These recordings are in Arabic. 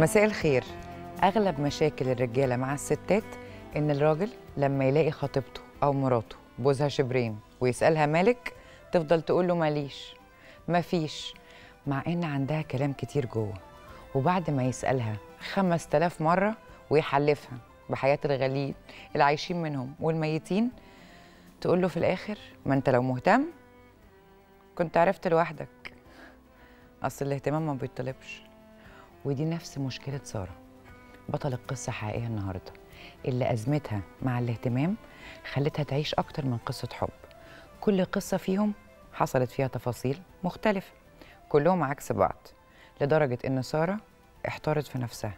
مساء الخير اغلب مشاكل الرجاله مع الستات ان الراجل لما يلاقي خطيبته او مراته بوزها شبرين ويسالها مالك تفضل تقول له ماليش مفيش مع ان عندها كلام كتير جوه وبعد ما يسالها 5000 مره ويحلفها بحياه الغاليين العايشين منهم والميتين تقول له في الاخر ما انت لو مهتم كنت عرفت لوحدك اصل الاهتمام ما بيطلبش ودي نفس مشكله ساره بطل القصه حقيقية النهارده اللي ازمتها مع الاهتمام خلتها تعيش اكتر من قصه حب كل قصه فيهم حصلت فيها تفاصيل مختلفه كلهم عكس بعض لدرجه ان ساره احتارت في نفسها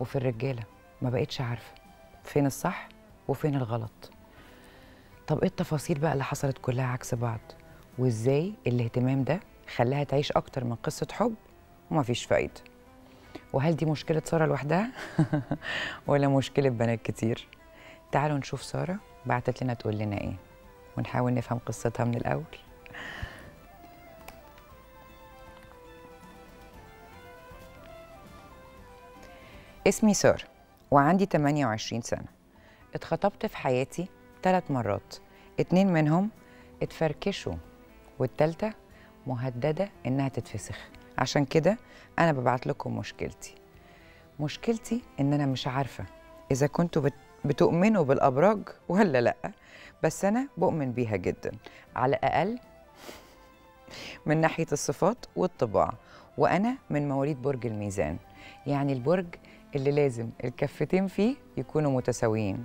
وفي الرجاله ما بقتش عارفه فين الصح وفين الغلط طب ايه التفاصيل بقى اللي حصلت كلها عكس بعض وازاي الاهتمام ده خلاها تعيش اكتر من قصه حب ومفيش فايده وهل دي مشكلة سارة لوحدها ولا مشكلة بنات كتير تعالوا نشوف سارة بعتت لنا تقول لنا ايه ونحاول نفهم قصتها من الأول اسمي سارة وعندي 28 سنة اتخطبت في حياتي ثلاث مرات اتنين منهم اتفركشوا والتالتة مهددة إنها تتفسخ عشان كده انا ببعت لكم مشكلتي مشكلتي ان انا مش عارفه اذا كنتوا بتؤمنوا بالابراج ولا لا بس انا بؤمن بيها جدا على الاقل من ناحيه الصفات والطباع وانا من مواليد برج الميزان يعني البرج اللي لازم الكفتين فيه يكونوا متساويين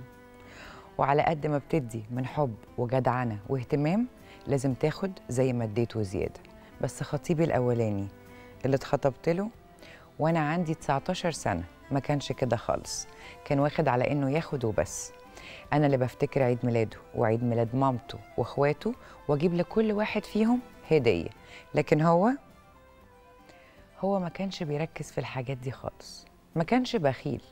وعلى قد ما بتدي من حب وجدعنه واهتمام لازم تاخد زي ما اديته زياده بس خطيبي الاولاني اللي اتخطبت له وانا عندي 19 سنه ما كانش كده خالص كان واخد على انه ياخد وبس انا اللي بفتكر عيد ميلاده وعيد ميلاد مامته واخواته واجيب لكل واحد فيهم هديه لكن هو هو ما كانش بيركز في الحاجات دي خالص ما كانش بخيل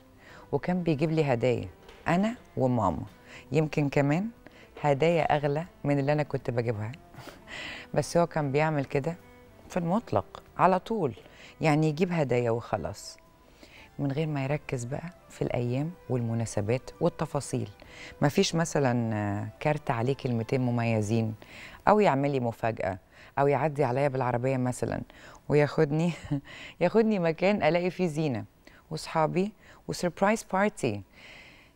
وكان بيجيب لي هدايا انا وماما يمكن كمان هدايا اغلى من اللي انا كنت بجيبها بس هو كان بيعمل كده في المطلق على طول يعني يجيب هدايا وخلاص من غير ما يركز بقى في الأيام والمناسبات والتفاصيل مفيش مثلا آه، كارت عليه كلمتين مميزين أو يعمل لي مفاجأة أو يعدي عليا بالعربية مثلا وياخدني ياخدني مكان ألاقي فيه زينة وصحابي وسربرايز بارتي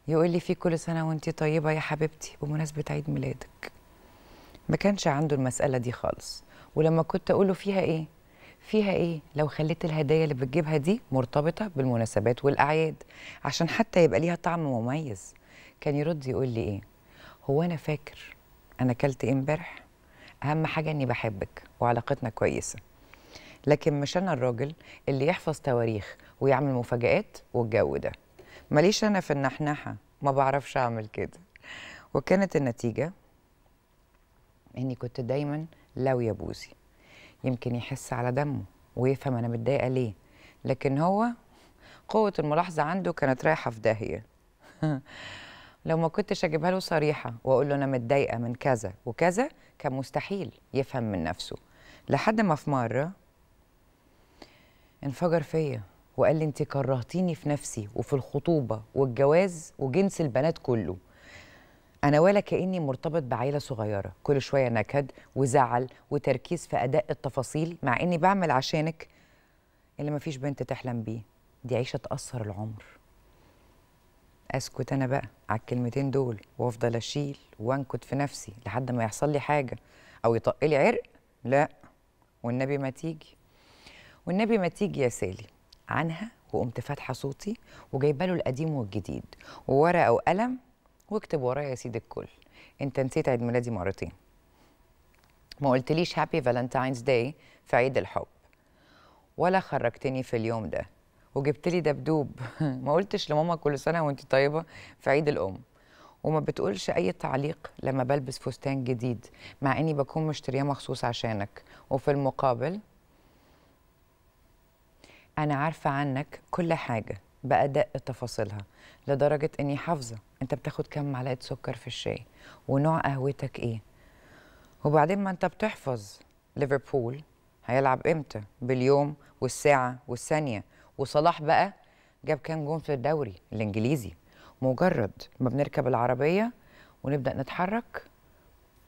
يقول لي فيه كل سنة وانت طيبة يا حبيبتي بمناسبة عيد ميلادك ما كانش عنده المسألة دي خالص ولما كنت أقوله فيها إيه فيها ايه لو خليت الهدايا اللي بتجيبها دي مرتبطه بالمناسبات والاعياد عشان حتى يبقى ليها طعم مميز كان يرد يقول لي ايه هو انا فاكر انا اكلت ايه امبارح اهم حاجه اني بحبك وعلاقتنا كويسه لكن مش انا الراجل اللي يحفظ تواريخ ويعمل مفاجآت والجو ده ماليش انا في النحنحه ما بعرفش اعمل كده وكانت النتيجه اني كنت دايما لو يا بوزي يمكن يحس على دمه ويفهم انا متضايقه ليه لكن هو قوه الملاحظه عنده كانت رايحه في داهيه لو ما كنتش اجيبها له صريحه واقول له انا متضايقه من كذا وكذا كان مستحيل يفهم من نفسه لحد ما في مره انفجر فيا وقال لي انت كرهتيني في نفسي وفي الخطوبه والجواز وجنس البنات كله انا ولا كاني مرتبط بعيله صغيره كل شويه نكد وزعل وتركيز في اداء التفاصيل مع اني بعمل عشانك اللي مفيش بنت تحلم بيه دي عيشه تاثر العمر اسكت انا بقى على الكلمتين دول وافضل اشيل وانكت في نفسي لحد ما يحصل لي حاجه او يطق لي عرق لا والنبي ما تيجي والنبي ما تيجي يا سالي عنها وقمت فاتحه صوتي وجايبه له القديم والجديد وورقه وقلم واكتب ورايا يا سيدي الكل انت نسيت عيد ميلادي مرتين ما قلتليش هابي فالنتاينز داي في عيد الحب ولا خرجتني في اليوم ده وجبت لي دبدوب ما قلتش لماما كل سنه وانت طيبه في عيد الام وما بتقولش اي تعليق لما بلبس فستان جديد مع اني بكون مشترياه مخصوص عشانك وفي المقابل انا عارفه عنك كل حاجه بادق تفاصيلها لدرجه اني حافظه انت بتاخد كم معلقه سكر في الشاي ونوع قهوتك ايه وبعدين ما انت بتحفظ ليفربول هيلعب امتى باليوم والساعه والثانيه وصلاح بقى جاب كام جون في الدوري الانجليزي مجرد ما بنركب العربيه ونبدا نتحرك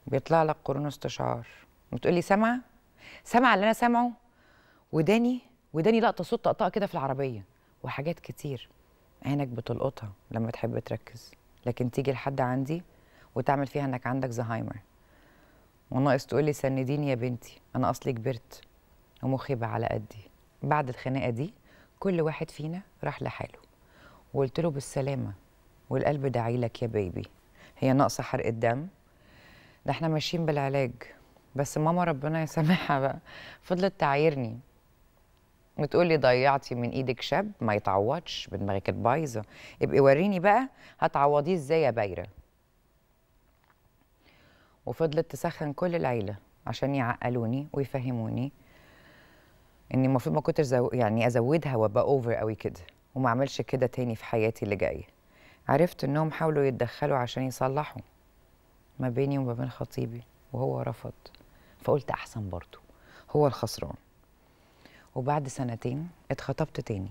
بيطلع لك قرون استشعار وتقول لي سامعه سامعه اللي انا سامعه وداني وداني لقطه صوت طقطقه كده في العربيه وحاجات كتير عينك بتلقطها لما تحب تركز لكن تيجي لحد عندي وتعمل فيها انك عندك زهايمر وناقص تقولي سنديني يا بنتي انا اصلي كبرت ومخي بقى على قدي بعد الخناقه دي كل واحد فينا راح لحاله وقلت له بالسلامه والقلب داعي لك يا بيبي هي ناقصه حرق الدم ده احنا ماشيين بالعلاج بس ماما ربنا يسامحها بقى فضلت تعايرني بتقولي ضيعتي من ايدك شاب ما يتعوضش بدماغك بايظه ابقي وريني بقى هتعوضيه ازاي يا بايره وفضلت تسخن كل العيله عشان يعقلوني ويفهموني اني المفروض ما كنتش زو... يعني ازودها وابقى اوفر قوي كده وما اعملش كده تاني في حياتي اللي جايه عرفت انهم حاولوا يتدخلوا عشان يصلحوا ما بيني وما بين خطيبي وهو رفض فقلت احسن برضه هو الخسران وبعد سنتين اتخطبت تاني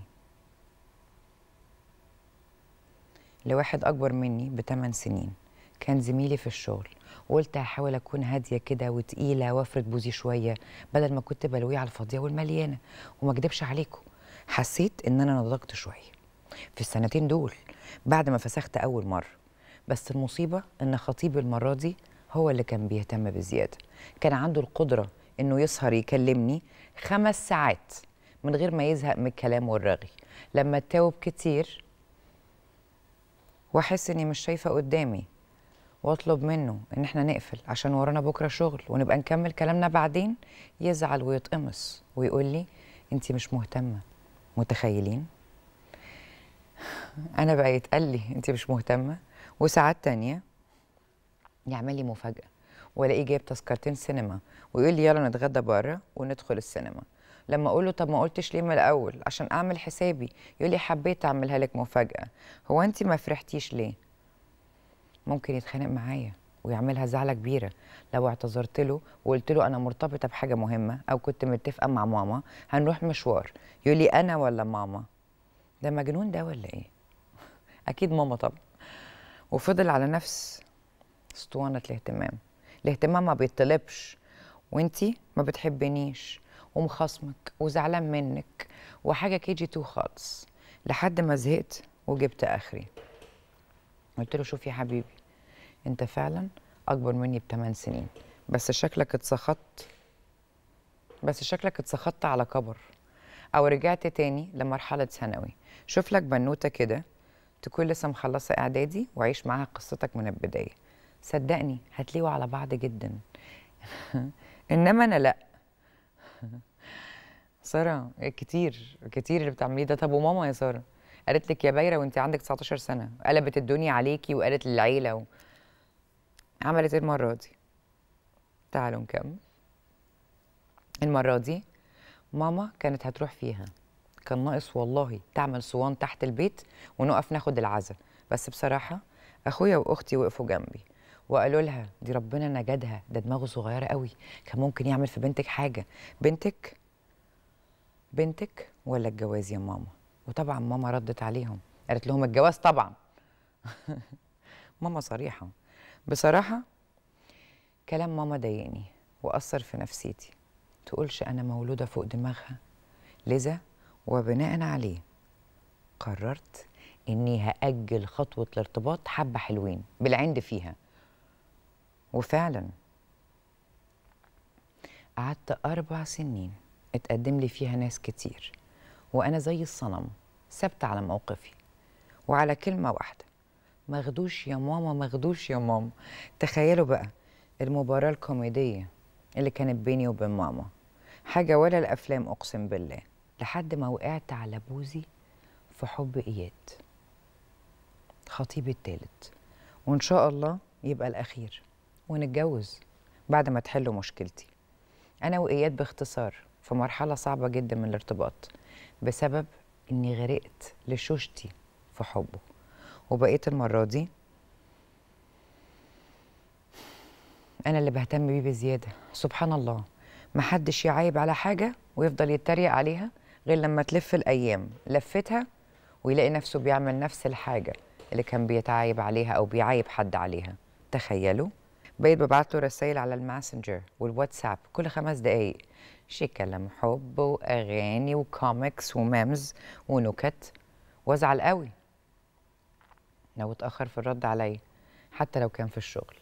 لواحد أكبر مني بتمن سنين كان زميلي في الشغل وقلت هحاول أكون هادية كده وتقيلة وأفرد بوزي شوية بدل ما كنت بلوية على الفاضية والمليانة وما أكدبش عليكم حسيت إن أنا نضجت شوية في السنتين دول بعد ما فسخت أول مرة بس المصيبة إن خطيبي المرة دي هو اللي كان بيهتم بزيادة كان عنده القدرة إنه يسهر يكلمني خمس ساعات من غير ما يزهق من الكلام والرغي لما اتاوب كتير واحس اني مش شايفه قدامي واطلب منه ان احنا نقفل عشان ورانا بكره شغل ونبقى نكمل كلامنا بعدين يزعل ويتقمص ويقول لي انت مش مهتمه متخيلين انا بقى يتقال لي انت مش مهتمه وساعات تانية يعمل لي مفاجاه والاقيه جايب تذكرتين سينما ويقول لي يلا نتغدى بره وندخل السينما لما اقول له طب ما قلتش ليه من الاول عشان اعمل حسابي يقول لي حبيت اعملها لك مفاجاه هو انت ما فرحتيش ليه ممكن يتخانق معايا ويعملها زعلة كبيرة لو اعتذرت له وقلت له أنا مرتبطة بحاجة مهمة أو كنت متفقة مع ماما هنروح مشوار يقول لي أنا ولا ماما ده مجنون ده ولا إيه؟ أكيد ماما طبعا وفضل على نفس اسطوانة الاهتمام الاهتمام ما بيطلبش وانت ما بتحبنيش ومخاصمك وزعلان منك وحاجه كي جي تو خالص لحد ما زهقت وجبت اخري قلت له شوف يا حبيبي انت فعلا اكبر مني بثمان سنين بس شكلك اتسخطت بس شكلك اتسخطت على كبر او رجعت تاني لمرحله ثانوي شوف لك بنوته كده تكون لسه مخلصه اعدادي وعيش معاها قصتك من البدايه صدقني هتليقوا على بعض جدا انما انا لا ساره كتير كتير اللي بتعمليه ده طب وماما يا ساره قالت لك يا بايره وانت عندك 19 سنه قلبت الدنيا عليكي وقالت للعيله و... عملت ايه المره دي تعالوا نكمل المره دي ماما كانت هتروح فيها كان ناقص والله تعمل صوان تحت البيت ونقف ناخد العزاء بس بصراحه اخويا واختي وقفوا جنبي وقالوا لها دي ربنا نجدها ده دماغه صغيره قوي كان ممكن يعمل في بنتك حاجه بنتك بنتك ولا الجواز يا ماما وطبعا ماما ردت عليهم قالت لهم الجواز طبعا ماما صريحه بصراحه كلام ماما ضايقني واثر في نفسيتي تقولش انا مولوده فوق دماغها لذا وبناء عليه قررت اني هاجل خطوه الارتباط حبه حلوين بالعند فيها وفعلا قعدت أربع سنين اتقدم لي فيها ناس كتير وأنا زي الصنم ثابتة على موقفي وعلى كلمة واحدة مغدوش يا ماما مغدوش يا ماما تخيلوا بقى المباراة الكوميدية اللي كانت بيني وبين ماما حاجة ولا الأفلام أقسم بالله لحد ما وقعت على بوزي في حب إياد خطيبي التالت وإن شاء الله يبقى الأخير ونتجوز بعد ما تحلوا مشكلتي أنا وإياد باختصار في مرحلة صعبة جدا من الارتباط بسبب إني غرقت لشوشتي في حبه وبقيت المرة دي أنا اللي بهتم بيه بزيادة سبحان الله محدش يعايب على حاجة ويفضل يتريق عليها غير لما تلف الأيام لفتها ويلاقي نفسه بيعمل نفس الحاجة اللي كان بيتعايب عليها أو بيعايب حد عليها تخيلوا بقيت ببعت له رسائل على الماسنجر والواتساب كل خمس دقايق شي كلام حب واغاني وكوميكس وميمز ونكت وازعل قوي لو اتاخر في الرد عليا حتى لو كان في الشغل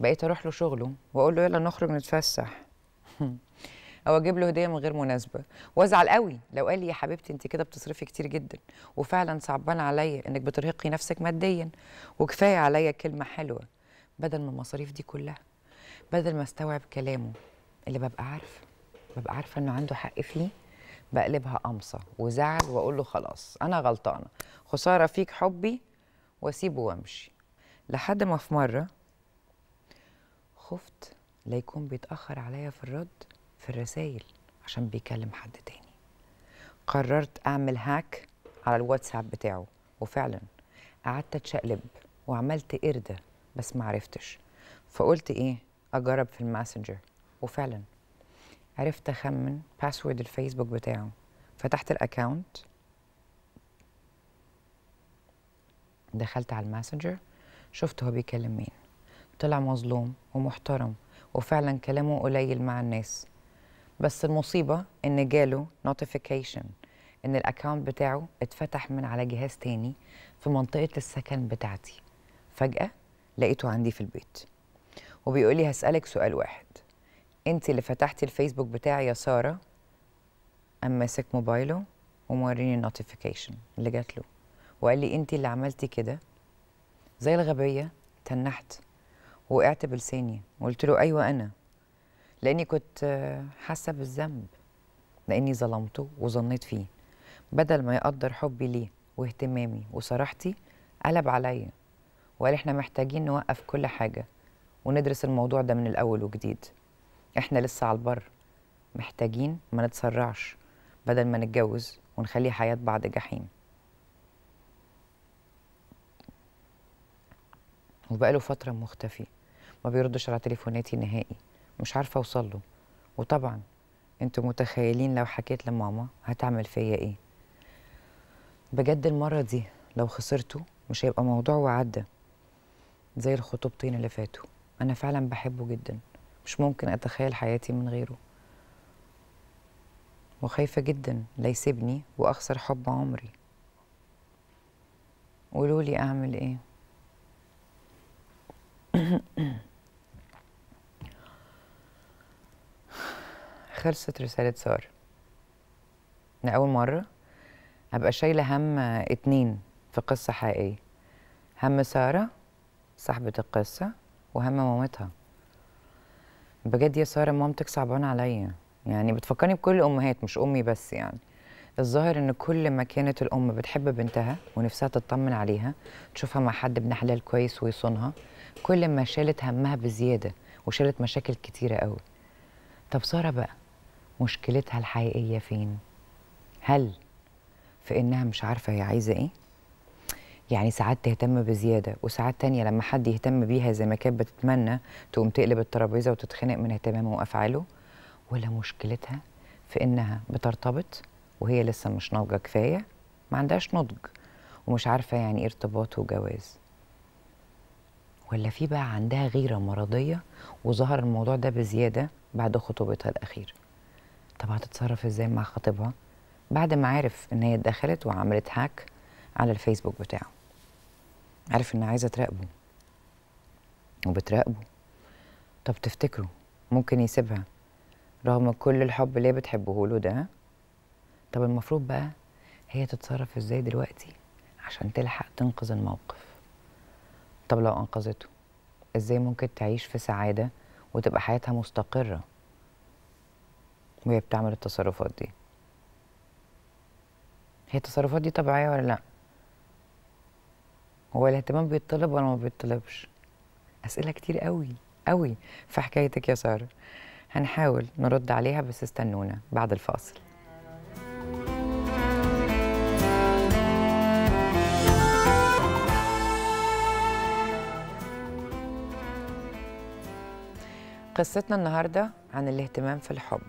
بقيت اروح له شغله واقول له يلا نخرج نتفسح او اجيب له هديه من غير مناسبه وازعل قوي لو قال لي يا حبيبتي انت كده بتصرفي كتير جدا وفعلا صعبان عليا انك بترهقي نفسك ماديا وكفايه عليا كلمه حلوه بدل ما المصاريف دي كلها بدل ما استوعب كلامه اللي ببقى عارفه ببقى عارفه انه عنده حق فيه بقلبها قمصه وزعل واقول له خلاص انا غلطانه خساره فيك حبي واسيبه وامشي لحد ما في مره خفت لا يكون بيتاخر عليا في الرد في الرسايل عشان بيكلم حد تاني قررت اعمل هاك على الواتساب بتاعه وفعلا قعدت اتشقلب وعملت قرده بس ما عرفتش فقلت ايه اجرب في الماسنجر وفعلا عرفت اخمن باسورد الفيسبوك بتاعه فتحت الاكونت دخلت على الماسنجر شفت هو بيكلم مين طلع مظلوم ومحترم وفعلا كلامه قليل مع الناس بس المصيبة إن جاله نوتيفيكيشن إن الاكونت بتاعه اتفتح من على جهاز تاني في منطقة السكن بتاعتي فجأة لقيته عندي في البيت وبيقول لي هسألك سؤال واحد انت اللي فتحتي الفيسبوك بتاعي يا سارة قام ماسك موبايله وموريني النوتيفيكيشن اللي جات له وقال لي انت اللي عملتي كده زي الغبية تنحت وقعت بلساني وقلت له ايوه انا لاني كنت حاسه بالذنب لاني ظلمته وظنيت فيه بدل ما يقدر حبي ليه واهتمامي وصراحتي قلب عليا وقال احنا محتاجين نوقف كل حاجه وندرس الموضوع ده من الاول وجديد احنا لسه على البر محتاجين ما نتسرعش بدل ما نتجوز ونخلي حياه بعض جحيم وبقاله فتره مختفي ما بيردش على تليفوناتي نهائي مش عارفه اوصل له وطبعا انتوا متخيلين لو حكيت لماما هتعمل فيا ايه بجد المره دي لو خسرته مش هيبقى موضوع وعدى زي الخطوبتين اللي فاتوا انا فعلا بحبه جدا مش ممكن اتخيل حياتي من غيره وخايفه جدا لا يسيبني واخسر حب عمري قولوا لي اعمل ايه خلصت رساله ساره انا اول مره ابقى شايله هم اتنين في قصه حقيقيه هم ساره صاحبة القصة وهم مامتها بجد يا سارة مامتك صعبانة عليا يعني بتفكرني بكل الأمهات مش أمي بس يعني الظاهر إن كل ما كانت الأم بتحب بنتها ونفسها تطمن عليها تشوفها مع حد ابن حلال كويس ويصونها كل ما شالت همها بزيادة وشالت مشاكل كتيرة قوي طب سارة بقى مشكلتها الحقيقية فين؟ هل في إنها مش عارفة هي عايزة إيه؟ يعني ساعات تهتم بزياده وساعات تانية لما حد يهتم بيها زي ما كانت بتتمنى تقوم تقلب الترابيزه وتتخنق من اهتمامه وافعاله ولا مشكلتها في انها بترتبط وهي لسه مش ناضجه كفايه ما عندهاش نضج ومش عارفه يعني ايه ارتباط وجواز ولا في بقى عندها غيره مرضيه وظهر الموضوع ده بزياده بعد خطوبتها الاخيره طب هتتصرف ازاي مع خطيبها بعد ما عرف ان هي اتدخلت وعملت هاك على الفيسبوك بتاعه عارف إن عايزة تراقبه وبتراقبه طب تفتكره ممكن يسيبها رغم كل الحب اللي هي بتحبه له ده طب المفروض بقى هي تتصرف ازاي دلوقتي عشان تلحق تنقذ الموقف طب لو انقذته ازاي ممكن تعيش في سعاده وتبقى حياتها مستقره وهي بتعمل التصرفات دي هي التصرفات دي طبيعيه ولا لا هو الاهتمام بيتطلب ولا ما بيتطلبش اسئله كتير قوي قوي في حكايتك يا ساره هنحاول نرد عليها بس استنونا بعد الفاصل قصتنا النهارده عن الاهتمام في الحب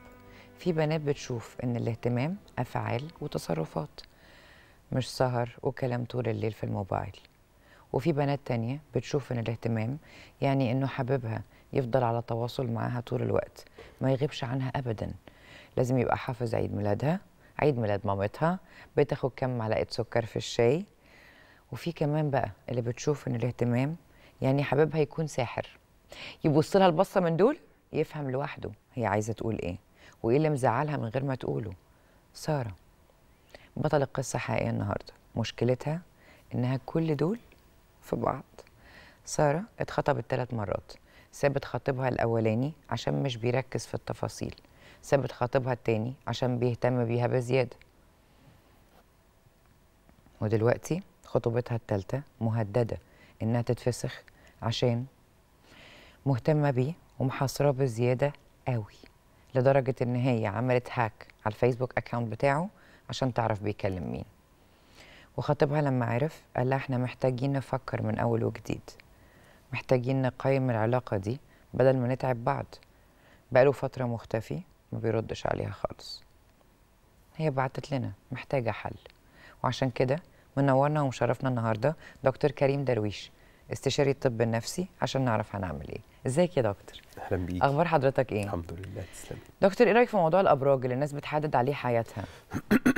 في بنات بتشوف ان الاهتمام افعال وتصرفات مش سهر وكلام طول الليل في الموبايل وفي بنات تانية بتشوف ان الاهتمام يعني انه حبيبها يفضل على تواصل معاها طول الوقت ما يغيبش عنها ابدا لازم يبقى حافظ عيد ميلادها عيد ميلاد مامتها بتاخد كم معلقه سكر في الشاي وفي كمان بقى اللي بتشوف ان الاهتمام يعني حبيبها يكون ساحر يبص لها البصه من دول يفهم لوحده هي عايزه تقول ايه وايه اللي مزعلها من غير ما تقوله ساره بطل القصه حقيقيه النهارده مشكلتها انها كل دول في بعض سارة اتخطبت ثلاث مرات سابت خطيبها الأولاني عشان مش بيركز في التفاصيل سابت خطيبها التاني عشان بيهتم بيها بزيادة ودلوقتي خطوبتها التالتة مهددة إنها تتفسخ عشان مهتمة بيه ومحاصرة بزيادة قوي لدرجة إن هي عملت هاك على الفيسبوك أكاونت بتاعه عشان تعرف بيكلم مين وخطيبها لما عرف قال لها احنا محتاجين نفكر من اول وجديد محتاجين نقيم العلاقه دي بدل ما نتعب بعض بقاله فتره مختفي ما بيردش عليها خالص هي بعتت لنا محتاجه حل وعشان كده منورنا ومشرفنا النهارده دكتور كريم درويش استشاري الطب النفسي عشان نعرف هنعمل ايه ازيك يا دكتور اهلا بيك اخبار حضرتك ايه الحمد لله تسلم دكتور ايه رايك في موضوع الابراج اللي الناس بتحدد عليه حياتها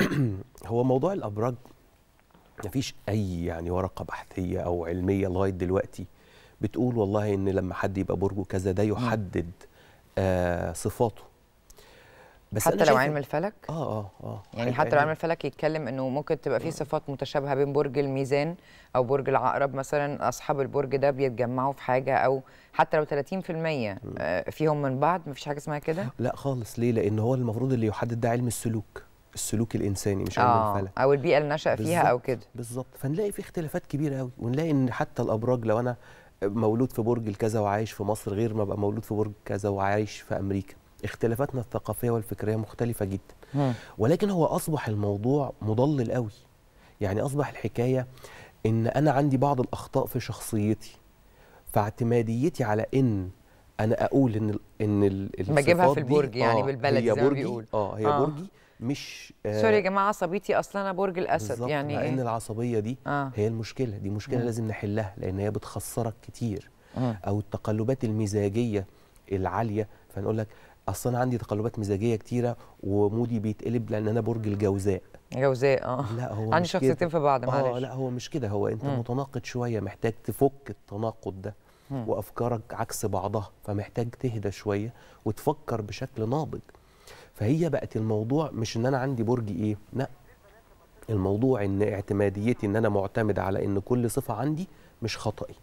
هو موضوع الابراج مفيش اي يعني ورقه بحثيه او علميه لغايه دلوقتي بتقول والله ان لما حد يبقى برجه كذا ده يحدد آه صفاته بس حتى لو علم الفلك اه اه اه, آه، يعني, يعني حتى لو علم الفلك يتكلم انه ممكن تبقى في صفات متشابهه بين برج الميزان او برج العقرب مثلا اصحاب البرج ده بيتجمعوا في حاجه او حتى لو 30% آه، فيهم من بعض مفيش حاجه اسمها كده لا خالص ليه لان هو المفروض اللي يحدد ده علم السلوك السلوك الانساني مش علم الفلك آه، او البيئه اللي نشا فيها او كده بالظبط فنلاقي في اختلافات كبيره قوي ونلاقي ان حتى الابراج لو انا مولود في برج الكذا وعايش في مصر غير ما ابقى مولود في برج كذا وعايش في امريكا اختلافاتنا الثقافيه والفكريه مختلفه جدا م. ولكن هو اصبح الموضوع مضلل قوي يعني اصبح الحكايه ان انا عندي بعض الاخطاء في شخصيتي فاعتماديتي على ان انا اقول ان ان ما بجيبها في البرج يعني آه، بالبلد زي ما بيقول اه هي آه. برجي مش آه سوري يا جماعه عصبيتي اصلا انا برج الاسد يعني مع إيه؟ ان العصبيه دي آه. هي المشكله دي مشكله مم. لازم نحلها لان هي بتخسرك كتير مم. او التقلبات المزاجيه العاليه فنقول لك اصلا عندي تقلبات مزاجيه كتيره ومودي بيتقلب لان انا برج الجوزاء جوزاء اه لا هو عندي شخصيتين في بعض معلش اه لا هو مش كده هو انت مم. متناقض شويه محتاج تفك التناقض ده مم. وافكارك عكس بعضها فمحتاج تهدى شويه وتفكر بشكل ناضج فهي بقت الموضوع مش ان انا عندي برج ايه لا الموضوع ان اعتماديتي ان انا معتمد على ان كل صفه عندي مش خطئي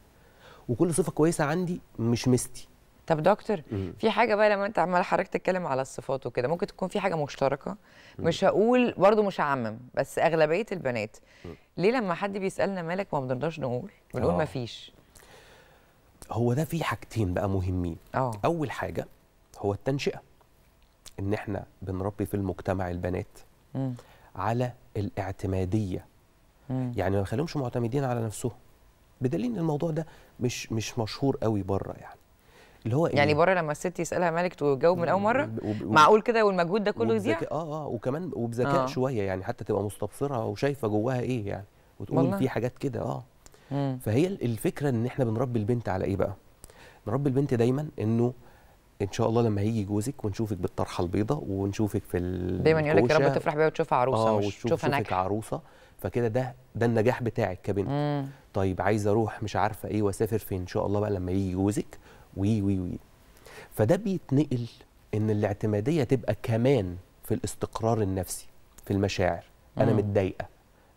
وكل صفه كويسه عندي مش مستي طب دكتور مم. في حاجه بقى لما انت عمال حضرتك تتكلم على الصفات وكده ممكن تكون في حاجه مشتركه مش هقول برضو مش هعمم بس اغلبيه البنات مم. ليه لما حد بيسالنا مالك ما بنرضاش نقول بنقول آه. ما فيش هو ده في حاجتين بقى مهمين أوه. اول حاجه هو التنشئه ان احنا بنربي في المجتمع البنات م. على الاعتماديه م. يعني ما نخليهمش معتمدين على نفسهم بدليل ان الموضوع ده مش مش مشهور قوي بره يعني اللي هو يعني بره لما الست يسالها مالك تجاوب من اول مره معقول كده والمجهود ده كله يضيع اه اه وكمان وبذكاء آه. شويه يعني حتى تبقى مستبصره وشايفه جواها ايه يعني وتقول والله. في حاجات كده اه مم. فهي الفكره ان احنا بنربي البنت على ايه بقى؟ نربي البنت دايما انه ان شاء الله لما هيجي جوزك ونشوفك بالطرحه البيضاء ونشوفك في دايما يقول لك يا رب تفرح بيها وتشوفها عروسه آه مش تشوفها ناجحه عروسه فكده ده ده النجاح بتاعك كبنت طيب عايزه اروح مش عارفه ايه واسافر فين ان شاء الله بقى لما يجي جوزك وي وي وي فده بيتنقل ان الاعتماديه تبقى كمان في الاستقرار النفسي في المشاعر انا متضايقه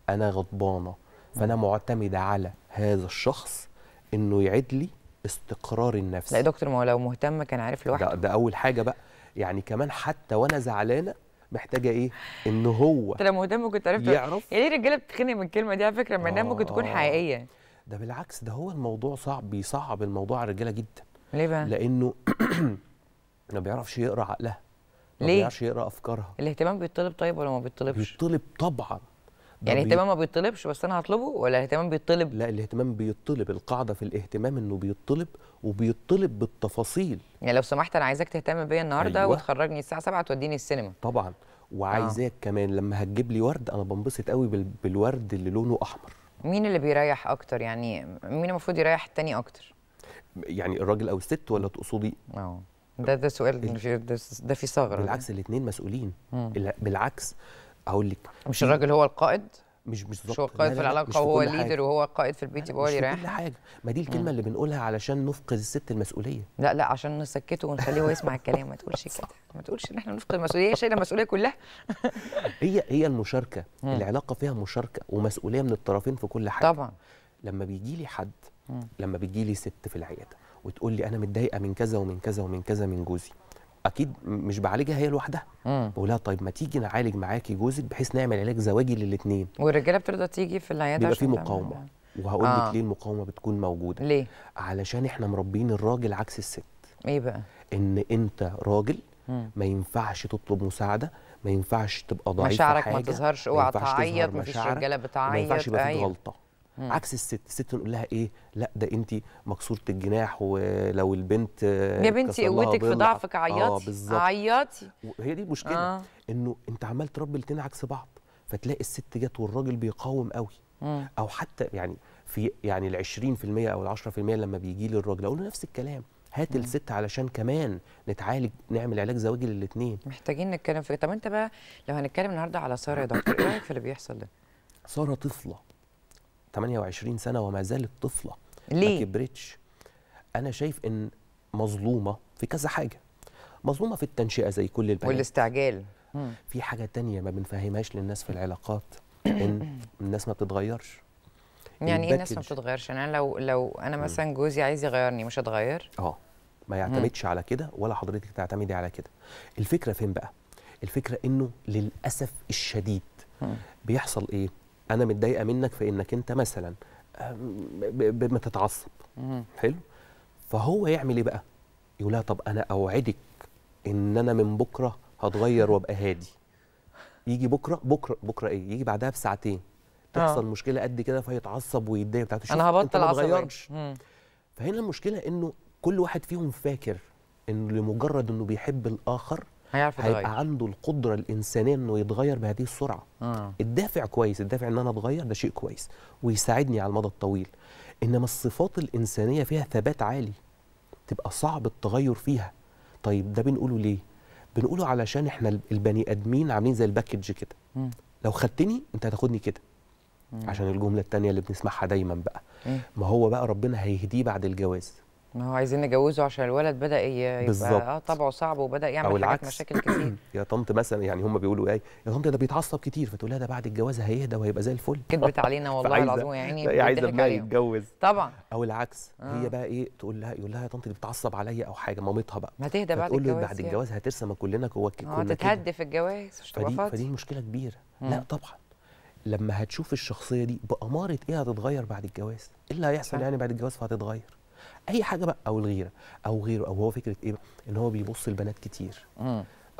انا غضبانه فانا معتمده على هذا الشخص انه يعد لي استقرار النفس لا يا دكتور ما هو لو مهتم كان عارف لوحده ده, ده اول حاجه بقى يعني كمان حتى وانا زعلانه محتاجه ايه ان هو انت لو مهتم كنت عرفت يعرف يا ليه الرجاله بتتخنق من الكلمه دي على فكره ما انها ممكن تكون آه. حقيقيه ده بالعكس ده هو الموضوع صعب بيصعب الموضوع على الرجاله جدا ليه بقى لانه ما بيعرفش يقرا عقلها ما ليه؟ بيعرفش يقرا افكارها الاهتمام بيطلب طيب ولا ما بيطلبش بيطلب طبعا يعني الاهتمام ما بيطلبش بس انا هطلبه ولا الاهتمام بيطلب لا الاهتمام بيطلب القاعده في الاهتمام انه بيطلب وبيطلب بالتفاصيل يعني لو سمحت انا عايزاك تهتم بيا النهارده أيوة. وتخرجني الساعه 7 توديني السينما طبعا وعايزاك آه. كمان لما هتجيب لي ورد انا بنبسط قوي بالورد اللي لونه احمر مين اللي بيريح اكتر يعني مين المفروض يريح التاني اكتر يعني الراجل او الست ولا تقصدي اه ده ده سؤال ده, في ثغره بالعكس الاثنين مسؤولين مم. بالعكس هقول لك مش الراجل هو القائد مش بالظبط مش هو القائد في العلاقه وهو الليدر وهو القائد في البيت يبقى هو اللي رايح كل حاجه ما دي الكلمه اللي بنقولها علشان نفقد الست المسؤوليه لا لا عشان نسكته ونخليه هو يسمع الكلام ما تقولش كده ما تقولش ان احنا نفقد المسؤوليه هي شايله المسؤوليه كلها هي هي المشاركه العلاقه فيها مشاركه ومسؤوليه من الطرفين في كل حاجه طبعا لما بيجي لي حد لما بيجي لي ست في العياده وتقول لي انا متضايقه من كذا ومن كذا ومن كذا من جوزي اكيد مش بعالجها هي لوحدها بقول لها طيب ما تيجي نعالج معاكي جوزك بحيث نعمل علاج زواجي للاثنين والرجاله بترضى تيجي في العياده بيبقى في مقاومه وهقول آه. لك ليه المقاومه بتكون موجوده ليه علشان احنا مربيين الراجل عكس الست ايه بقى ان انت راجل مم. ما ينفعش تطلب مساعده ما ينفعش تبقى ضعيف مشاعرك ما تظهرش اوعى تعيط ما فيش رجاله بتعيط ما ينفعش يبقى في أيوه. غلطه مم. عكس الست الست نقول لها ايه لا ده انت مكسوره الجناح ولو البنت يا بنتي قوتك في ضعفك عيطي آه عيطي هي دي مشكله آه. انه انت عمال تربي الاثنين عكس بعض فتلاقي الست جت والراجل بيقاوم قوي مم. او حتى يعني في يعني ال 20% او ال 10% لما بيجي لي الراجل اقول له نفس الكلام هات الست علشان كمان نتعالج نعمل علاج زواجي للاثنين محتاجين نتكلم في طب انت بقى لو هنتكلم النهارده على ساره يا دكتور ايه رايك في اللي بيحصل ده ساره طفله 28 سنه وما زالت طفله ليه؟ ما كبرتش انا شايف ان مظلومه في كذا حاجه مظلومه في التنشئه زي كل البنات والاستعجال في حاجه تانية ما بنفهمهاش للناس في العلاقات ان الناس ما بتتغيرش يعني ايه الناس ما بتتغيرش يعني انا لو لو انا مثلا جوزي عايز يغيرني مش هتغير اه ما يعتمدش على كده ولا حضرتك تعتمدي على كده الفكره فين بقى الفكره انه للاسف الشديد بيحصل ايه انا متضايقه منك في انك انت مثلا بتتعصب حلو فهو يعمل ايه بقى يقول لها طب انا اوعدك ان انا من بكره هتغير وابقى هادي يجي بكره بكره بكره ايه يجي بعدها بساعتين تحصل آه. مشكله قد كده فيتعصب ويتضايق بتاعته انا هبطل اعصب فهنا المشكله انه كل واحد فيهم فاكر انه لمجرد انه بيحب الاخر هيعرف هيبقى عنده القدره الانسانيه انه يتغير بهذه السرعه آه. الدافع كويس الدافع ان انا اتغير ده شيء كويس ويساعدني على المدى الطويل انما الصفات الانسانيه فيها ثبات عالي تبقى صعب التغير فيها طيب ده بنقوله ليه بنقوله علشان احنا البني ادمين عاملين زي الباكج كده لو خدتني انت هتاخدني كده عشان الجمله الثانيه اللي بنسمعها دايما بقى إيه؟ ما هو بقى ربنا هيهديه بعد الجواز ما هو عايزين نجوزه عشان الولد بدا يبقى بالزبط. اه طبعه صعب وبدا يعمل أو حاجات مشاكل كتير يا طنط مثلا يعني هم بيقولوا ايه يا طنط ده بيتعصب كتير فتقول لها ده بعد الجواز هيهدى وهيبقى زي الفل كدبت علينا والله العظيم يا عيني عايزه ابنها يتجوز طبعا او العكس آه. هي بقى ايه تقول لها يقول لها يا طنط دي بتعصب عليا او حاجه مامتها بقى ما تهدى بعد الجواز تقول بعد يعني. الجواز هترسم كلنا جوه كلنا تتهدى في الجواز مش تبقى فدي مشكله كبيره لا طبعا لما هتشوف الشخصيه دي باماره ايه هتتغير بعد الجواز ايه اللي هيحصل يعني بعد الجواز فهتتغير اي حاجه بقى او الغيره او غيره او هو فكره ايه ان هو بيبص لبنات كتير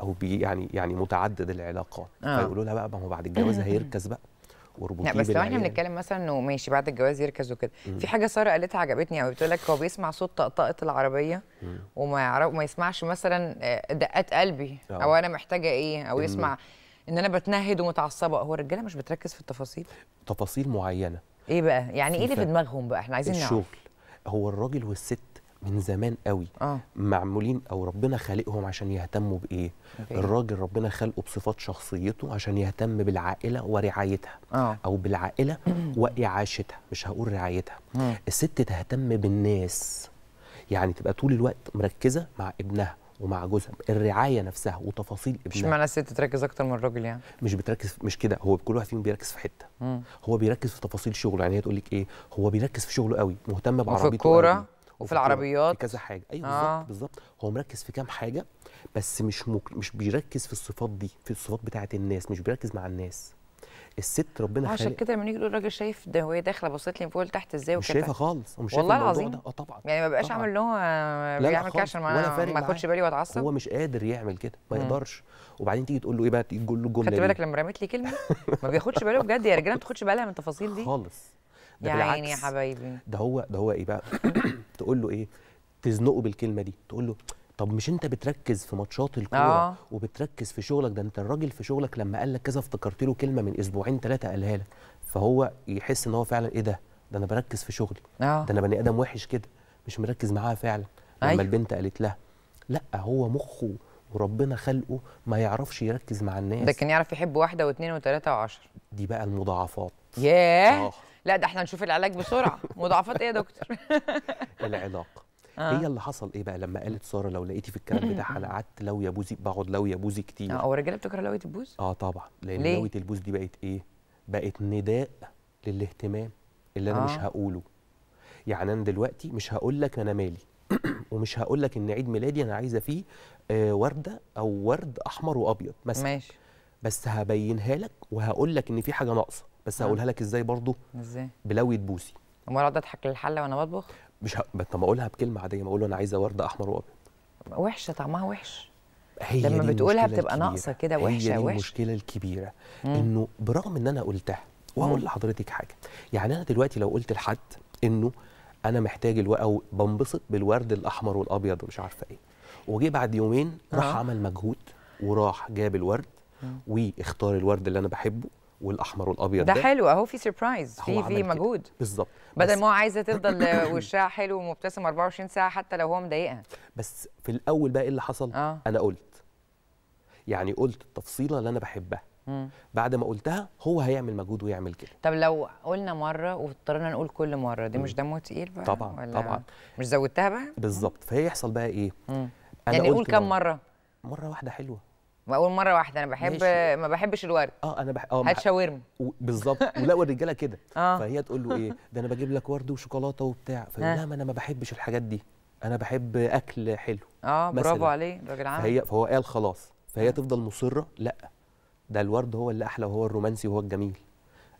او بي يعني يعني متعدد العلاقات آه. فيقولوا لها بقى ما هو بعد الجواز هيركز بقى لا بس لو احنا بنتكلم مثلا انه ماشي بعد الجواز يركز وكده في حاجه ساره قالتها عجبتني قوي بتقول لك هو بيسمع صوت طقطقه العربيه وما يعرف ما يسمعش مثلا آه، دقات قلبي آه. او انا محتاجه ايه او يسمع ان انا بتنهد ومتعصبه هو الرجاله مش بتركز في التفاصيل تفاصيل معينه ايه بقى يعني ايه اللي في دماغهم بقى احنا عايزين نعرف الشغل. هو الراجل والست من زمان قوي آه. معمولين او ربنا خالقهم عشان يهتموا بايه okay. الراجل ربنا خلقه بصفات شخصيته عشان يهتم بالعائله ورعايتها آه. او بالعائله واعاشتها مش هقول رعايتها آه. الست تهتم بالناس يعني تبقى طول الوقت مركزه مع ابنها ومع جوزها الرعايه نفسها وتفاصيل ابنها مش معنى الست تركز اكتر من الراجل يعني مش بتركز مش كده هو كل واحد فيهم بيركز في حته مم. هو بيركز في تفاصيل شغله يعني هي تقول لك ايه هو بيركز في شغله قوي مهتم بعربيته وفي الكوره وفي العربيات في كذا حاجه ايوه آه. بالظبط بالظبط هو مركز في كام حاجه بس مش مك... مش بيركز في الصفات دي في الصفات بتاعه الناس مش بيركز مع الناس الست ربنا خالق عشان كده لما نيجي نقول الراجل شايف ده وهي إيه داخله بصيت لي من فوق لتحت ازاي وكده مش شايفها خالص ومش والله العظيم اه طبعا يعني ما بقاش عامل اللي هو بيعمل كده عشان ما اخدش بالي واتعصب هو مش قادر يعمل كده ما يقدرش وبعدين تيجي تقول له ايه بقى تيجي تقول له الجمله خدت بالك لما رميت لي كلمه ما بياخدش باله بجد يا رجاله ما تاخدش بالها من التفاصيل دي خالص يا عيني يا حبايبي ده هو ده هو ايه بقى تقول له ايه تزنقه بالكلمه دي تقول له طب مش انت بتركز في ماتشات الكوره آه. وبتركز في شغلك ده انت الراجل في شغلك لما قال لك كذا افتكرت له كلمه من اسبوعين ثلاثه قالها لك فهو يحس ان هو فعلا ايه ده ده انا بركز في شغلي آه. ده انا بني ادم وحش كده مش مركز معاها فعلا لما أيوه. البنت قالت لها لا هو مخه وربنا خلقه ما يعرفش يركز مع الناس ده كان يعرف يحب واحده واثنين وثلاثه وعشر دي بقى المضاعفات ياه آه. لا ده احنا نشوف العلاج بسرعه مضاعفات ايه يا دكتور العلاقه آه. هي اللي حصل ايه بقى لما قالت ساره لو لقيتي في الكلام بتاعها انا قعدت لو يا بوزي بقعد لو يا بوزي كتير اه هو الرجاله بتكره لويه البوز اه طبعا لان ليه؟ لويه البوز دي بقت ايه بقت نداء للاهتمام اللي انا آه. مش هقوله يعني انا دلوقتي مش هقول لك انا مالي ومش هقول لك ان عيد ميلادي انا عايزه فيه آه ورده او ورد احمر وابيض مثلا ماشي بس هبينها لك وهقول لك ان في حاجه ناقصه بس آه. هقولها لك ازاي برضو ازاي بلويه بوسي امال اقعد اضحك للحله وانا بطبخ مش ه... طب ما اقولها بكلمه عاديه ما اقول له انا عايزه ورد احمر وابيض وحشه طعمها وحش هي لما بتقولها بتبقى ناقصه كده وحشه هي دي وحش. المشكله الكبيره مم. انه برغم ان انا قلتها وهقول لحضرتك حاجه يعني انا دلوقتي لو قلت لحد انه انا محتاج الو... او بنبسط بالورد الاحمر والابيض ومش عارفه ايه وجي بعد يومين راح آه. عمل مجهود وراح جاب الورد واختار الورد اللي انا بحبه والاحمر والابيض ده, ده حلو اهو في سربرايز في في مجهود بالظبط بدل ما هو عايزه تفضل وشها حلو ومبتسم 24 ساعه حتى لو هو مضايقها بس في الاول بقى ايه اللي حصل آه. انا قلت يعني قلت التفصيله اللي انا بحبها بعد ما قلتها هو هيعمل مجهود ويعمل كده طب لو قلنا مره واضطرينا نقول كل مره دي مش دمه تقيل بقى طبعا ولا طبعا مش زودتها بقى بالظبط فهيحصل بقى ايه أنا يعني قول كم مره مره واحده حلوه واول مره واحده انا بحب ماشي. ما بحبش الورد اه انا بح... اه هات شاورما بالظبط ولا الرجاله كده آه. فهي تقول له ايه ده انا بجيب لك ورد وشوكولاته وبتاع فيقول آه. ما انا ما بحبش الحاجات دي انا بحب اكل حلو اه برافو عليه الراجل عامل فهي فهو قال خلاص فهي آه. تفضل مصره لا ده الورد هو اللي احلى وهو الرومانسي وهو الجميل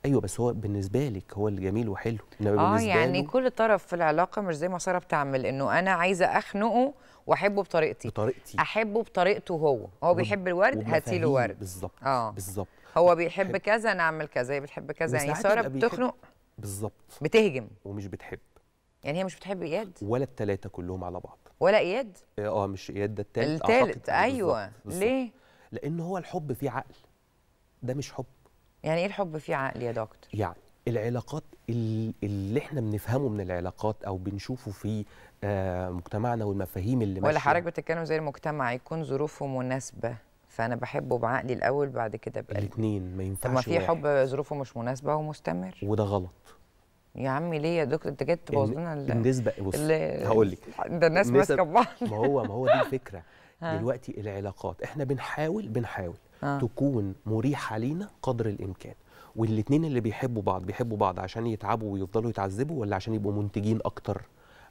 ايوه بس هو بالنسبه لك هو اللي جميل وحلو اه يعني كل طرف في العلاقه مش زي ما ساره بتعمل انه انا عايزه اخنقه واحبه بطريقتي بطريقتي احبه بطريقته هو هو بيحب الورد هاتي له ورد بالظبط اه بالظبط هو بيحب حب. كذا نعمل كذا هي بتحب كذا يعني ساره بتخنق بالظبط بتهجم ومش بتحب يعني هي مش بتحب اياد ولا الثلاثه كلهم على بعض ولا اياد اه, آه، مش اياد ده الثالث الثالث آه، ايوه بالزبط. بالزبط. ليه لان هو الحب فيه عقل ده مش حب يعني ايه الحب فيه عقل يا دكتور يعني العلاقات اللي احنا بنفهمه من العلاقات او بنشوفه في آه، مجتمعنا والمفاهيم اللي ماشيه ولا حضرتك بتتكلم زي المجتمع يكون ظروفه مناسبه فانا بحبه بعقلي الاول بعد كده بقلبي الاثنين ما ينفعش طب ما في حب ظروفه مش مناسبه ومستمر وده غلط يا عمي ليه يا دكتور انت جاي تبوظ لنا النسبه بص هقول لك ده الناس ماسكه بعض ما هو ما هو دي الفكره دلوقتي العلاقات احنا بنحاول بنحاول ها. تكون مريحه لينا قدر الامكان والاثنين اللي بيحبوا بعض بيحبوا بعض عشان يتعبوا ويفضلوا يتعذبوا ولا عشان يبقوا منتجين اكتر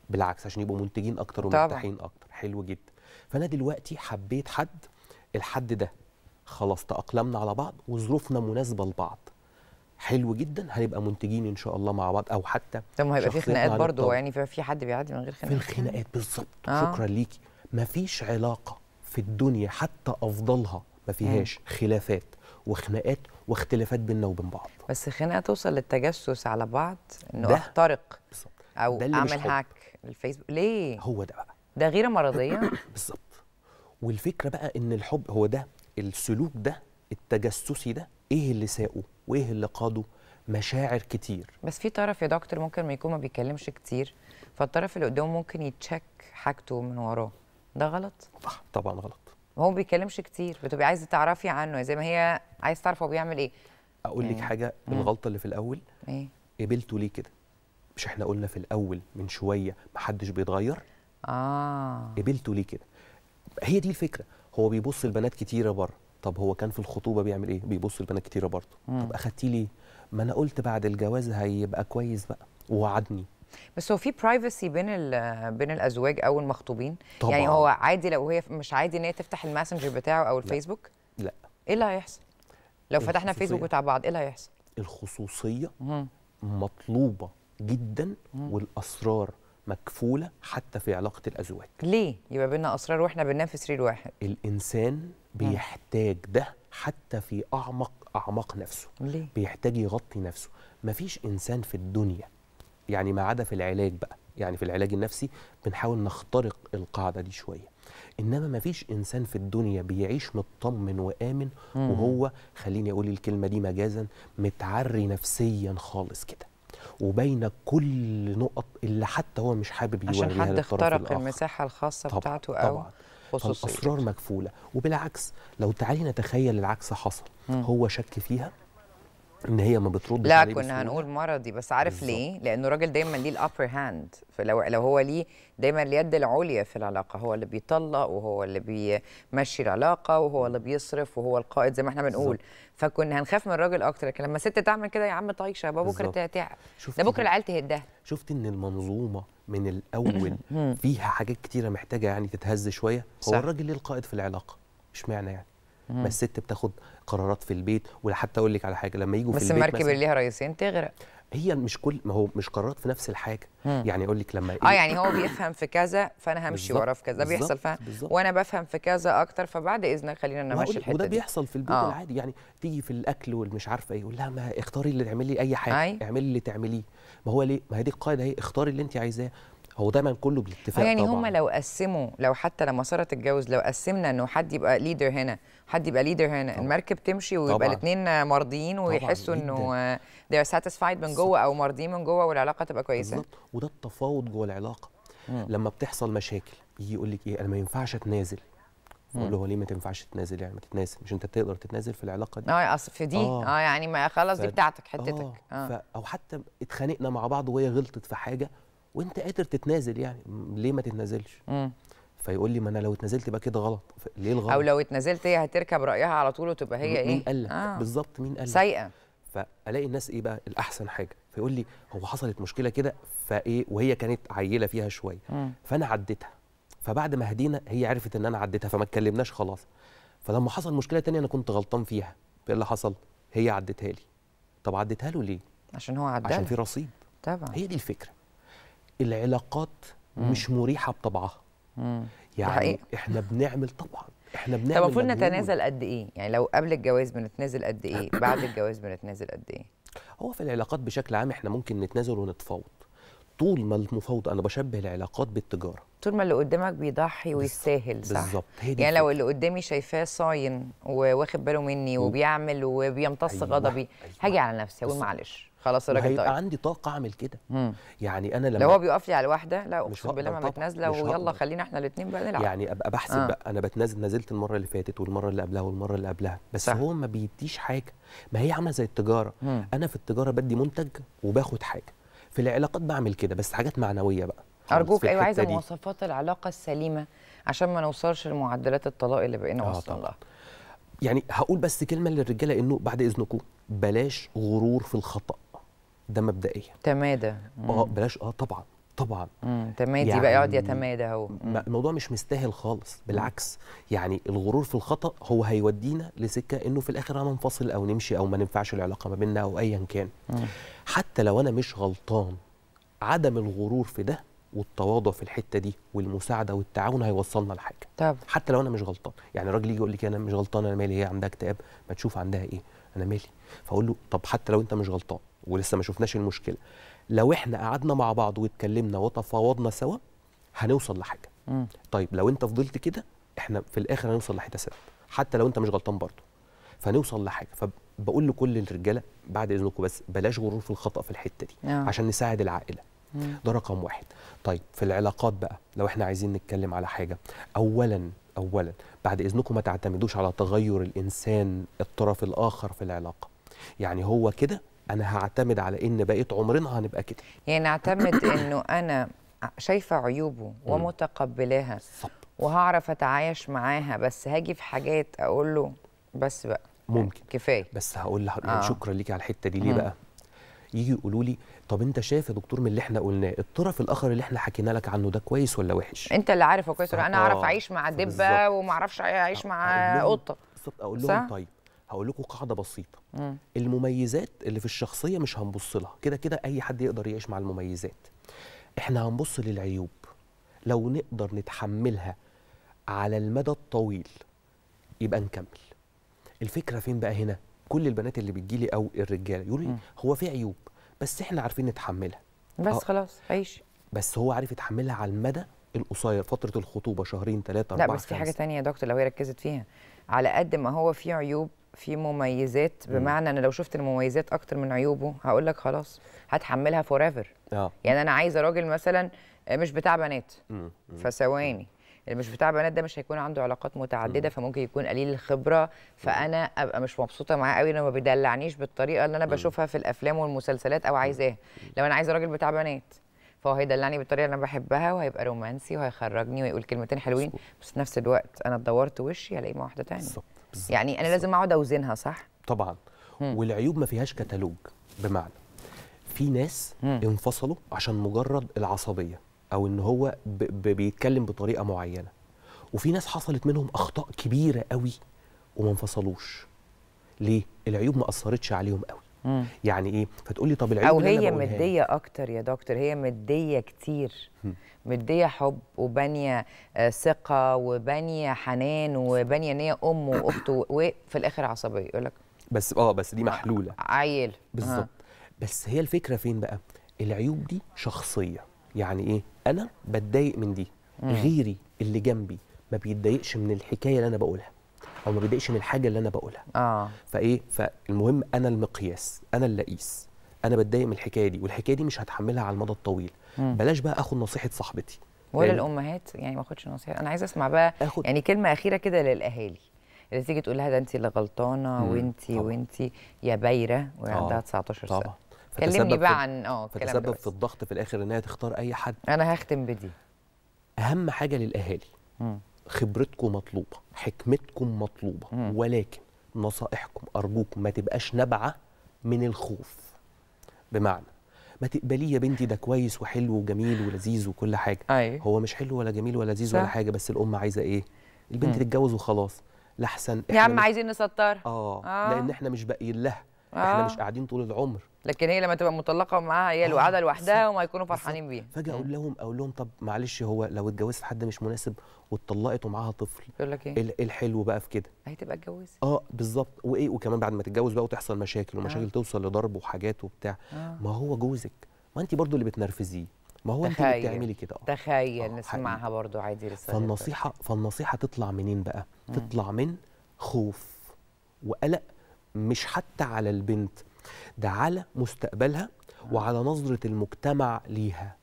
بالعكس عشان يبقوا منتجين اكتر ومرتاحين اكتر حلو جدا فانا دلوقتي حبيت حد الحد ده خلاص تاقلمنا على بعض وظروفنا مناسبه لبعض حلو جدا هنبقى منتجين ان شاء الله مع بعض او حتى طب ما هيبقى في خناقات برضه يعني في حد بيعدي من غير خناقات في الخناقات بالظبط آه. شكرا ليكي مفيش علاقه في الدنيا حتى افضلها ما فيهاش خلافات وخناقات واختلافات بيننا وبين بعض بس خناقه توصل للتجسس على بعض انه احترق بالزبط. او اعمل هاك الفيسبوك ليه هو ده بقى ده غيره مرضيه بالظبط والفكره بقى ان الحب هو ده السلوك ده التجسسي ده ايه اللي ساقه وايه اللي قاده مشاعر كتير بس في طرف يا دكتور ممكن ما يكون ما بيتكلمش كتير فالطرف اللي قدامه ممكن يتشك حاجته من وراه ده غلط طبعا غلط هو ما بيتكلمش كتير بتبقي عايزه تعرفي عنه يعني زي ما هي عايز تعرف هو بيعمل ايه اقول لك يعني. حاجه الغلطه اللي في الاول ايه قبلته ليه كده مش احنا قلنا في الاول من شويه محدش بيتغير اه قبلته ليه كده هي دي الفكره هو بيبص لبنات كتيره بره طب هو كان في الخطوبه بيعمل ايه بيبص لبنات كتيره برضه طب اخدتيه ليه ما انا قلت بعد الجواز هيبقى كويس بقى ووعدني بس هو في برايفسي بين بين الازواج او المخطوبين طبعا. يعني هو عادي لو هي مش عادي ان هي تفتح الماسنجر بتاعه او الفيسبوك لا, لا. ايه اللي هيحصل لو فتحنا فيسبوك بتاع بعض ايه اللي هيحصل الخصوصيه مم. مطلوبه جدا مم. والاسرار مكفوله حتى في علاقه الازواج ليه يبقى بينا اسرار واحنا بننام في سرير واحد الانسان بيحتاج ده حتى في اعمق اعماق نفسه ليه؟ بيحتاج يغطي نفسه مفيش انسان في الدنيا يعني ما عدا في العلاج بقى يعني في العلاج النفسي بنحاول نخترق القاعده دي شويه انما ما فيش انسان في الدنيا بيعيش مطمن وامن مم. وهو خليني اقول الكلمه دي مجازا متعري نفسيا خالص كده وبين كل نقط اللي حتى هو مش حابب يوريها عشان حد اخترق المساحه الخاصه طبعًا بتاعته او طبعا اسرار مكفوله وبالعكس لو تعالي نتخيل العكس حصل مم. هو شك فيها ان هي ما بتردش لا كنا هنقول مرضي بس عارف بالزبط. ليه لانه الراجل دايما ليه الابر هاند فلو لو هو ليه دايما اليد العليا في العلاقه هو اللي بيطلق وهو اللي بيمشي العلاقه وهو اللي بيصرف وهو القائد زي ما احنا بنقول فكنا هنخاف من الراجل اكتر لكن لما الست تعمل كده يا عم طايشه بابا بكره تعب ده بكره العيال تهدها شفت ان المنظومه من الاول فيها حاجات كتيره محتاجه يعني تتهز شويه هو الراجل ليه القائد في العلاقه مش معنى يعني ما الست بتاخد قرارات في البيت وحتى اقول لك على حاجه لما يجوا في البيت بس المركب اللي ليها رئيسين تغرق هي مش كل ما هو مش قرارات في نفس الحاجه مم. يعني اقول لك لما اه إيه؟ يعني هو بيفهم في كذا فانا همشي وراه في كذا بيحصل فهم وانا بفهم في كذا اكتر فبعد اذنك خلينا نمشي الحته وده دي. بيحصل في البيت آه. العادي يعني تيجي في الاكل والمش عارفه ايه يقول لها ما اختاري اللي تعملي اي حاجه اعملي اللي تعمليه ما هو ليه ما هي دي القاعده هي اختاري اللي انت عايزاه هو دايما كله بالاتفاق يعني طبعا هم لو قسموا لو حتى لما ساره تتجوز لو قسمنا انه حد يبقى ليدر هنا حد يبقى ليدر هنا طبعا. المركب تمشي ويبقى الاثنين مرضيين ويحسوا انه are satisfied من جوه او مرضيين من جوه والعلاقه تبقى كويسه بالظبط وده التفاوض جوه العلاقه مم. لما بتحصل مشاكل يجي يقول لك ايه انا ما ينفعش اتنازل اقول له هو ليه ما تنفعش تتنازل يعني ما تتنازل مش انت تقدر تتنازل في العلاقه دي اه اصل في دي اه, آه يعني ما خلاص ف... دي بتاعتك حتتك اه, آه. ف... او حتى اتخانقنا مع بعض وهي غلطت في حاجه وانت قادر تتنازل يعني ليه ما تتنازلش مم. فيقول لي ما انا لو اتنازلت بقى كده غلط ليه الغلط او لو اتنازلت هي هتركب رايها على طول وتبقى هي مين ايه مين قال لك آه. بالظبط مين قال لك سايقه فالاقي الناس ايه بقى الاحسن حاجه فيقول لي هو حصلت مشكله كده فايه وهي كانت عيله فيها شويه فانا عديتها فبعد ما هدينا هي عرفت ان انا عديتها فما اتكلمناش خلاص فلما حصل مشكله تانية انا كنت غلطان فيها ايه اللي حصل هي عدتها لي طب عدتها له ليه عشان هو عدها عشان في رصيد طبعا هي دي الفكره العلاقات مم. مش مريحه بطبعها مم. يعني حقيقة. احنا بنعمل طبعا احنا بنعمل طب المفروض نتنازل قد ايه يعني لو قبل الجواز بنتنازل قد ايه بعد الجواز بنتنازل قد ايه هو في العلاقات بشكل عام احنا ممكن نتنازل ونتفاوض طول ما المفاوضه انا بشبه العلاقات بالتجاره طول ما اللي قدامك بيضحي ويستاهل صح بالظبط يعني لو اللي قدامي شايفاه صاين وواخد باله مني وبيعمل وبيمتص أيوة. غضبي أيوة. هاجي على نفسي اقول معلش خلاص الراجل طيب هيبقى عندي طاقه اعمل كده يعني انا لما لو هو بيقف لي على واحده لا اقسم بالله ما متنازله ويلا خلينا احنا الاثنين بقى نلعب يعني ابقى بحسب آه. بقى انا بتنازل نزلت المره اللي فاتت والمره اللي قبلها والمره اللي قبلها بس صح. هو ما بيديش حاجه ما هي عامله زي التجاره مم. انا في التجاره بدي منتج وباخد حاجه في العلاقات بعمل كده بس حاجات معنويه بقى ارجوك ايوه عايزه مواصفات العلاقه السليمه عشان ما نوصلش لمعدلات الطلاق اللي بقينا آه وصلنا لها يعني هقول بس كلمه للرجاله انه بعد اذنكم بلاش غرور في الخطا ده مبدئيا تمادى اه بلاش اه طبعا طبعا تمادي يعني بقى يقعد يتمادى هو الموضوع مش مستاهل خالص بالعكس يعني الغرور في الخطا هو هيودينا لسكه انه في الاخر هننفصل او نمشي او ما ننفعش العلاقه ما بيننا او ايا كان مم. حتى لو انا مش غلطان عدم الغرور في ده والتواضع في الحته دي والمساعده والتعاون هيوصلنا لحاجه طب. حتى لو انا مش غلطان يعني الراجل يجي يقول لي انا مش غلطان انا مالي هي عندها اكتئاب ما تشوف عندها ايه انا مالي فاقول له طب حتى لو انت مش غلطان ولسه ما شفناش المشكله لو احنا قعدنا مع بعض واتكلمنا وتفاوضنا سوا هنوصل لحاجه مم. طيب لو انت فضلت كده احنا في الاخر هنوصل لحته سد حتى لو انت مش غلطان برضه فنوصل لحاجه فبقول لكل الرجاله بعد اذنكم بس بلاش غرور في الخطا في الحته دي آه. عشان نساعد العائله مم. ده رقم واحد طيب في العلاقات بقى لو احنا عايزين نتكلم على حاجه اولا اولا بعد اذنكم ما تعتمدوش على تغير الانسان الطرف الاخر في العلاقه يعني هو كده انا هعتمد على ان بقيت عمرنا هنبقى كده يعني نعتمد انه انا شايفه عيوبه ومتقبلاها وهعرف اتعايش معاها بس هاجي في حاجات اقول له بس بقى ممكن كفايه بس هقول لحضرتك يعني آه. شكرا ليكي على الحته دي ليه بقى يجي يقولوا لي طب انت شايف يا دكتور من اللي احنا قلناه الطرف الاخر اللي احنا حكينا لك عنه ده كويس ولا وحش انت اللي عارفه كويس ولا انا اعرف اعيش مع دبه وما اعرفش اعيش مع قطه بالظبط اقول لهم طيب هقول لكم قاعده بسيطه مم. المميزات اللي في الشخصيه مش هنبص لها كده كده اي حد يقدر يعيش مع المميزات احنا هنبص للعيوب لو نقدر نتحملها على المدى الطويل يبقى نكمل الفكره فين بقى هنا كل البنات اللي بتجيلي او الرجاله يقولوا لي هو في عيوب بس احنا عارفين نتحملها بس آه. خلاص عيش بس هو عارف يتحملها على المدى القصير فتره الخطوبه شهرين ثلاثه اربعه لا بس في حاجه ثانيه يا دكتور لو هي ركزت فيها على قد ما هو في عيوب في مميزات بمعنى انا لو شفت المميزات اكتر من عيوبه هقول لك خلاص هتحملها فور ايفر آه. يعني انا عايزه راجل مثلا مش بتاع بنات فثواني اللي مش بتاع بنات ده مش هيكون عنده علاقات متعدده فممكن يكون قليل الخبره فانا ابقى مش مبسوطه معاه قوي لما بيدلعنيش بالطريقه اللي انا بشوفها في الافلام والمسلسلات او عايزاها لو انا عايزه راجل بتاع بنات فهو هيدلعني بالطريقه اللي انا بحبها وهيبقى رومانسي وهيخرجني ويقول كلمتين حلوين بس في نفس الوقت انا اتدورت وشي هلاقيه مع واحده ثانيه يعني انا لازم اقعد اوزنها صح طبعا مم. والعيوب ما فيهاش كتالوج بمعنى في ناس مم. انفصلوا عشان مجرد العصبيه او ان هو ب... بيتكلم بطريقه معينه وفي ناس حصلت منهم اخطاء كبيره قوي وما انفصلوش ليه العيوب ما اثرتش عليهم قوي يعني ايه فتقولي طب العيوب او هي مديه اكتر يا دكتور هي مديه كتير مم. مديه حب وبانيه آه، ثقه وبانيه حنان وبانيه ان هي ام واخته وفي الاخر عصبيه يقول لك بس اه بس دي محلوله عيل آه. بالظبط بس هي الفكره فين بقى العيوب دي شخصيه يعني ايه انا بتضايق من دي مم. غيري اللي جنبي ما بيتضايقش من الحكايه اللي انا بقولها او ما بيتضايقش من الحاجه اللي انا بقولها اه فايه فالمهم انا المقياس انا اللي اقيس انا بتضايق من الحكايه دي والحكايه دي مش هتحملها على المدى الطويل بلاش بقى اخد نصيحه صاحبتي ولا الامهات يعني ما اخدش نصيحه انا عايزه اسمع بقى أخد. يعني كلمه اخيره كده للاهالي اللي تيجي تقول لها ده انت اللي غلطانه وانت وانت يا بايره وعندها 19 آه. سنه طبعا كلمني بقى عن اه فتسبب في الضغط في الاخر انها تختار اي حد انا هختم بدي اهم حاجه للاهالي خبرتكم مطلوبه حكمتكم مطلوبه مم. ولكن نصائحكم ارجوكم ما تبقاش نابعه من الخوف بمعنى ما تقبليه يا بنتي ده كويس وحلو وجميل ولذيذ وكل حاجه أي. هو مش حلو ولا جميل ولا لذيذ ولا حاجه بس الام عايزه ايه البنت تتجوز وخلاص لا احسن يا عم عايزين نسطرها آه, اه لان احنا مش باقيين لها آه. احنا مش قاعدين طول العمر لكن هي لما تبقى مطلقه معاها عيال آه، وقاعده لوحدها وما يكونوا فرحانين بيها فجاه اقول لهم اقول لهم طب معلش هو لو اتجوزت حد مش مناسب واتطلقت ومعاها طفل يقول لك ايه, إيه, إيه الحلو بقى في كده هي تبقى اتجوزت اه بالظبط وايه وكمان بعد ما تتجوز بقى وتحصل مشاكل ومشاكل آه. توصل لضرب وحاجات وبتاع آه. ما هو جوزك ما انت برضو اللي بتنرفزيه ما هو انت اللي بتعملي كده اه تخيل آه نسمعها برضو عادي رساله فالنصيحه فالنصيحه تطلع منين بقى؟ مم. تطلع من خوف وقلق مش حتى على البنت ده على مستقبلها وعلى نظره المجتمع ليها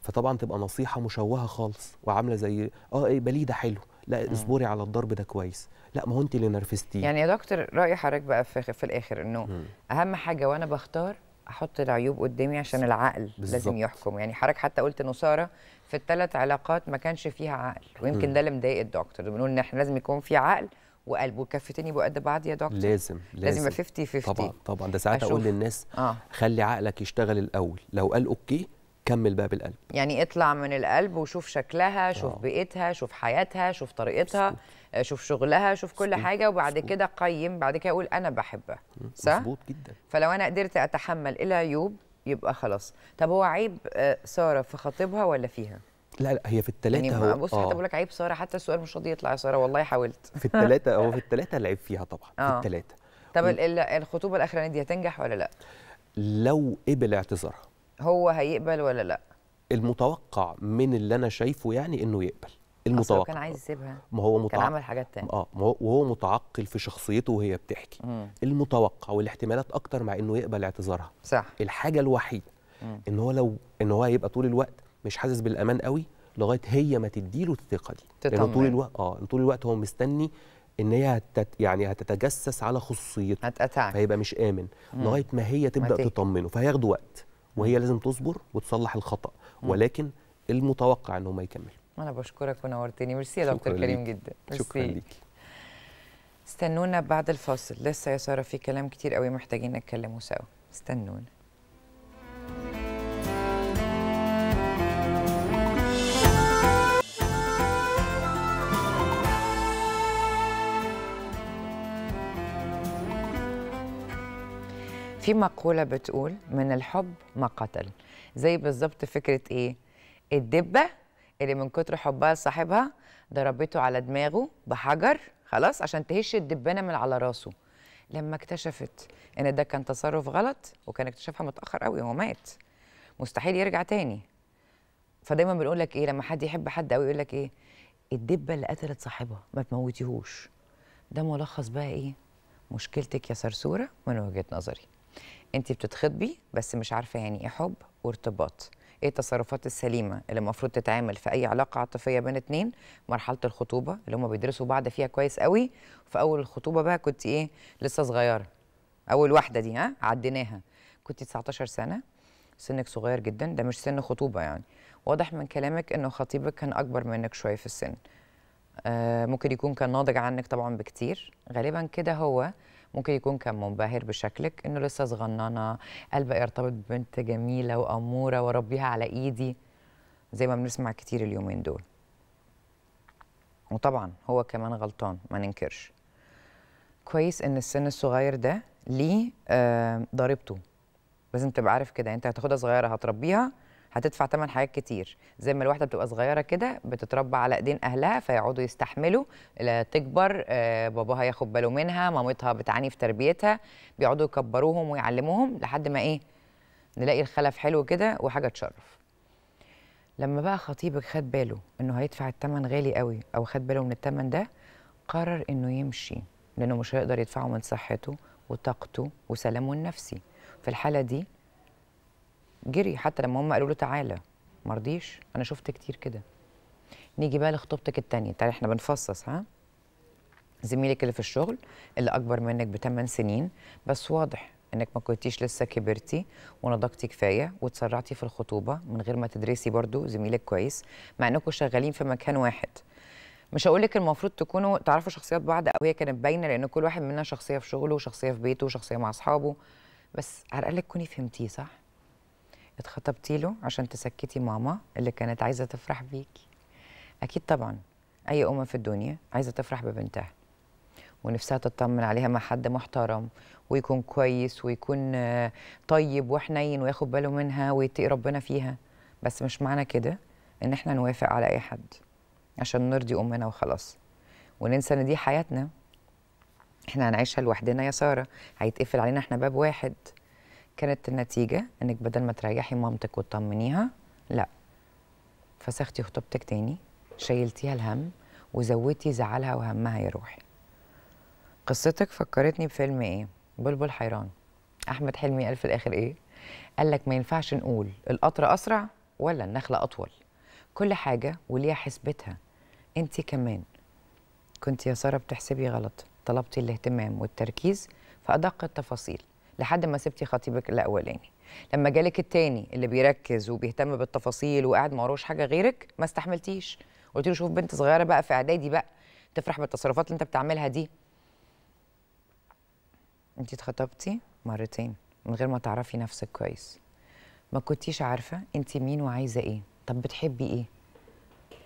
فطبعا تبقى نصيحه مشوهه خالص وعامله زي اه ايه بلي ده حلو لا اصبري على الضرب ده كويس لا ما هو انت اللي نرفزتيه يعني يا دكتور راي حضرتك بقى في, في الاخر انه مم. اهم حاجه وانا بختار احط العيوب قدامي عشان العقل بالزبط. لازم يحكم يعني حضرتك حتى قلت ساره في الثلاث علاقات ما كانش فيها عقل ويمكن مم. ده اللي مضايق الدكتور بنقول ان احنا لازم يكون في عقل وقلب والكفتين يبقوا قد بعض يا دكتور لازم لازم 50 50 طبعا طبعا ده ساعات اقول للناس آه. خلي عقلك يشتغل الاول لو قال اوكي كمل بقى بالقلب يعني اطلع من القلب وشوف شكلها شوف آه. بيئتها شوف حياتها شوف طريقتها مزبوط. آه، شوف شغلها شوف كل مزبوط. حاجه وبعد مزبوط. كده قيم بعد كده اقول انا بحبها صح مظبوط جدا فلو انا قدرت اتحمل العيوب يبقى خلاص طب هو عيب آه، ساره في خطيبها ولا فيها لا لا هي في الثلاثه يعني بص آه. حتى بقول لك عيب ساره حتى السؤال مش راضي يطلع يا ساره والله حاولت في الثلاثه هو في الثلاثه العيب فيها طبعا آه. في الثلاثه طب و... الخطوبه الاخرانيه دي هتنجح ولا لا لو قبل اعتذارها هو هيقبل ولا لا المتوقع من اللي انا شايفه يعني انه يقبل المتوقع كان عايز يسيبها ما هو متعقل كان عمل حاجات تانية اه ما هو وهو متعقل في شخصيته وهي بتحكي مم. المتوقع والاحتمالات اكتر مع انه يقبل اعتذارها صح الحاجه الوحيده ان هو لو ان هو هيبقى طول الوقت مش حاسس بالامان قوي لغايه هي ما تديله الثقه دي لانه طول الوقت اه طول الوقت هو مستني ان هي هتت يعني هتتجسس على خصوصيته هتقطعك فهيبقى مش امن لغايه ما هي تبدا ماتي. تطمنه فهياخد وقت وهي لازم تصبر وتصلح الخطا مم. ولكن المتوقع ان هم يكملوا انا بشكرك ونورتني ميرسي يا دكتور كريم جدا شكرا ليك استنونا بعد الفاصل لسه يا ساره في كلام كتير قوي محتاجين نتكلمه سوا استنونا في مقولة بتقول من الحب ما قتل زي بالظبط فكرة إيه؟ الدبة اللي من كتر حبها لصاحبها ضربته على دماغه بحجر خلاص عشان تهش الدبانة من على راسه لما اكتشفت إن ده كان تصرف غلط وكان اكتشافها متأخر قوي هو مات مستحيل يرجع تاني فدايما بنقول لك إيه لما حد يحب حد قوي يقول لك إيه الدبة اللي قتلت صاحبها ما تموتيهوش ده ملخص بقى إيه مشكلتك يا سرسورة من وجهة نظري انت بتتخطبي بس مش عارفه يعني ايه حب وارتباط ايه التصرفات السليمه اللي المفروض تتعامل في اي علاقه عاطفيه بين اتنين مرحله الخطوبه اللي هم بيدرسوا بعض فيها كويس قوي في اول الخطوبه بقى كنت ايه لسه صغيره اول واحده دي ها عديناها كنت 19 سنه سنك صغير جدا ده مش سن خطوبه يعني واضح من كلامك انه خطيبك كان اكبر منك شويه في السن آه ممكن يكون كان ناضج عنك طبعا بكتير غالبا كده هو ممكن يكون كان منبهر بشكلك انه لسه صغننه قلبه يرتبط ببنت جميله واموره واربيها على ايدي زي ما بنسمع كتير اليومين دول وطبعا هو كمان غلطان ما ننكرش كويس ان السن الصغير ده ليه آه، ضريبته لازم تبقى عارف كده انت هتاخدها صغيره هتربيها هتدفع ثمن حاجات كتير زي ما الواحده بتبقى صغيره كده بتتربى على ايدين اهلها فيقعدوا يستحملوا تكبر آه، باباها ياخد باله منها مامتها بتعاني في تربيتها بيقعدوا يكبروهم ويعلموهم لحد ما ايه نلاقي الخلف حلو كده وحاجه تشرف لما بقى خطيبك خد باله انه هيدفع الثمن غالي قوي او خد باله من الثمن ده قرر انه يمشي لانه مش هيقدر يدفعه من صحته وطاقته وسلامه النفسي في الحاله دي جري حتى لما هم قالوا له تعالى ما رضيش انا شفت كتير كده نيجي بقى لخطوبتك الثانيه تعالى احنا بنفصص ها زميلك اللي في الشغل اللي اكبر منك بثمان سنين بس واضح انك ما كنتيش لسه كبرتي ونضجتي كفايه وتسرعتي في الخطوبه من غير ما تدرسي برضو زميلك كويس مع انكم شغالين في مكان واحد مش هقول لك المفروض تكونوا تعرفوا شخصيات بعض او هي كانت باينه لان كل واحد منا شخصيه في شغله وشخصيه في بيته وشخصيه مع اصحابه بس على الاقل تكوني فهمتيه صح اتخطبتي له عشان تسكتي ماما اللي كانت عايزه تفرح بيكي اكيد طبعا اي ام في الدنيا عايزه تفرح ببنتها ونفسها تطمن عليها مع حد محترم ويكون كويس ويكون آه، طيب وحنين وياخد باله منها ويتقي ربنا فيها بس مش معنى كده ان احنا نوافق على اي حد عشان نرضي امنا وخلاص وننسى ان دي حياتنا احنا هنعيشها لوحدنا يا ساره هيتقفل علينا احنا باب واحد كانت النتيجه انك بدل ما تريحي مامتك وتطمنيها لا فسختي خطوبتك تاني شيلتيها الهم وزودتي زعلها وهمها يا روحي قصتك فكرتني بفيلم ايه بلبل حيران احمد حلمي قال في الاخر ايه قال لك ما ينفعش نقول القطر اسرع ولا النخله اطول كل حاجه وليها حسبتها انت كمان كنت يا ساره بتحسبي غلط طلبتي الاهتمام والتركيز في ادق التفاصيل لحد ما سبتي خطيبك الاولاني لما جالك التاني اللي بيركز وبيهتم بالتفاصيل وقاعد ما وروش حاجه غيرك ما استحملتيش قلت له شوف بنت صغيره بقى في اعدادي بقى تفرح بالتصرفات اللي انت بتعملها دي انت اتخطبتي مرتين من غير ما تعرفي نفسك كويس ما كنتيش عارفه انت مين وعايزه ايه طب بتحبي ايه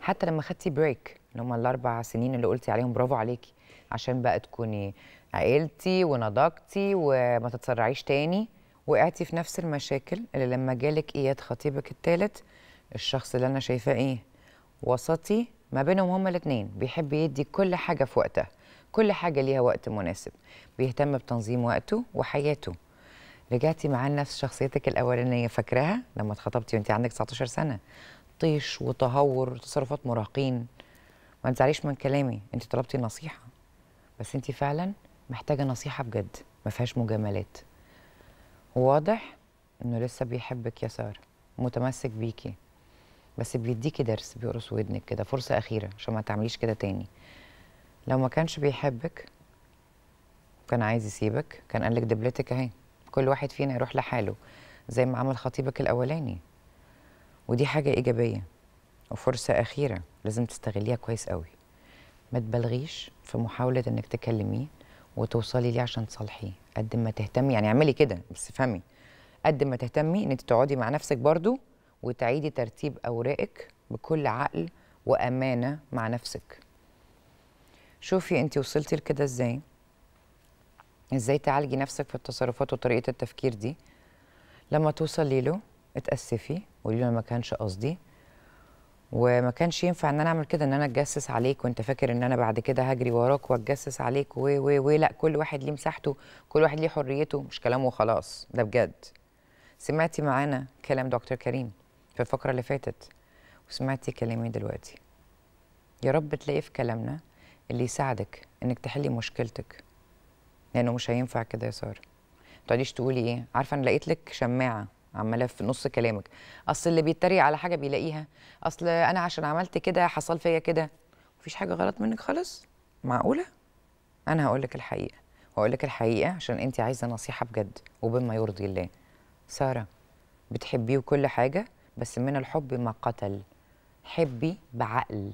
حتى لما خدتي بريك اللي هم الاربع سنين اللي قلتي عليهم برافو عليكي عشان بقى تكوني عائلتي ونضجتي وما تتسرعيش تاني وقعتي في نفس المشاكل اللي لما جالك اياد خطيبك الثالث الشخص اللي انا شايفاه ايه وسطي ما بينهم هما الاثنين بيحب يدي كل حاجه في وقتها كل حاجه ليها وقت مناسب بيهتم بتنظيم وقته وحياته رجعتي معاه لنفس شخصيتك الاولانيه فاكراها لما اتخطبتي وانت عندك 19 سنه طيش وتهور وتصرفات مراهقين ما تزعليش من كلامي انت طلبتي نصيحه بس انت فعلا محتاجه نصيحه بجد ما فيهاش مجاملات وواضح انه لسه بيحبك يا ساره متمسك بيكي بس بيديكي درس بيقرص ودنك كده فرصه اخيره عشان ما تعمليش كده تاني لو ما كانش بيحبك كان عايز يسيبك كان قال لك دبلتك اهي كل واحد فينا يروح لحاله زي ما عمل خطيبك الاولاني ودي حاجه ايجابيه وفرصه اخيره لازم تستغليها كويس قوي ما تبالغيش في محاوله انك تكلميه وتوصلي ليه عشان تصالحيه قد ما تهتمي يعني اعملي كده بس افهمي قد ما تهتمي ان انت تقعدي مع نفسك برضو وتعيدي ترتيب اوراقك بكل عقل وامانه مع نفسك شوفي انت وصلتي لكده ازاي ازاي تعالجي نفسك في التصرفات وطريقه التفكير دي لما توصلي له اتاسفي قولي له ما كانش قصدي وما كانش ينفع ان انا اعمل كده ان انا اتجسس عليك وانت فاكر ان انا بعد كده هجري وراك واتجسس عليك و و و لا كل واحد ليه مساحته كل واحد ليه حريته مش كلامه وخلاص ده بجد سمعتي معانا كلام دكتور كريم في الفقره اللي فاتت وسمعتي كلامي إيه دلوقتي يا رب تلاقي في كلامنا اللي يساعدك انك تحلي مشكلتك لانه مش هينفع كده يا ساره ما تقعديش تقولي ايه عارفه انا لقيت لك شماعه عماله في نص كلامك اصل اللي بيتريق على حاجه بيلاقيها اصل انا عشان عملت كده حصل فيا كده مفيش حاجه غلط منك خالص معقوله انا هقول لك الحقيقه وهقول لك الحقيقه عشان انت عايزه نصيحه بجد وبما يرضي الله ساره بتحبيه وكل حاجه بس من الحب ما قتل حبي بعقل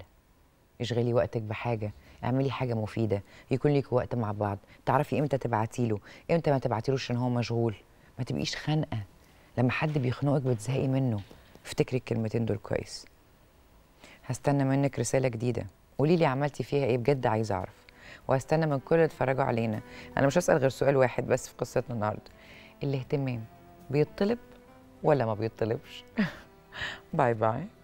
اشغلي وقتك بحاجه اعملي حاجه مفيده يكون ليك وقت مع بعض تعرفي امتى تبعتي له امتى ما تبعتيلوش عشان هو مشغول ما تبقيش خانقه لما حد بيخنقك بتزهقي منه افتكري الكلمتين دول كويس هستنى منك رساله جديده قولي لي عملتي فيها ايه بجد عايزه اعرف وهستنى من كل اللي اتفرجوا علينا انا مش هسال غير سؤال واحد بس في قصتنا النهارده الاهتمام بيطلب ولا ما بيطلبش باي باي